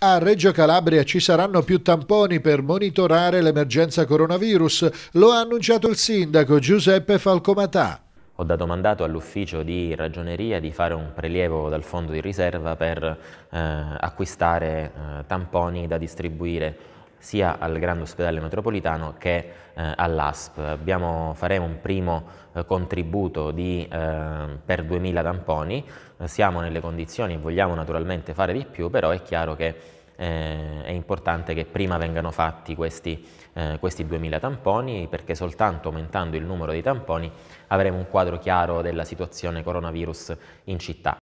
A Reggio Calabria ci saranno più tamponi per monitorare l'emergenza coronavirus, lo ha annunciato il sindaco Giuseppe Falcomatà. Ho dato mandato all'ufficio di ragioneria di fare un prelievo dal fondo di riserva per eh, acquistare eh, tamponi da distribuire sia al Grande Ospedale Metropolitano che eh, all'ASP. Abbiamo, faremo un primo eh, contributo di, eh, per 2000 tamponi, siamo nelle condizioni e vogliamo naturalmente fare di più, però è chiaro che eh, è importante che prima vengano fatti questi, eh, questi 2000 tamponi perché soltanto aumentando il numero di tamponi avremo un quadro chiaro della situazione coronavirus in città.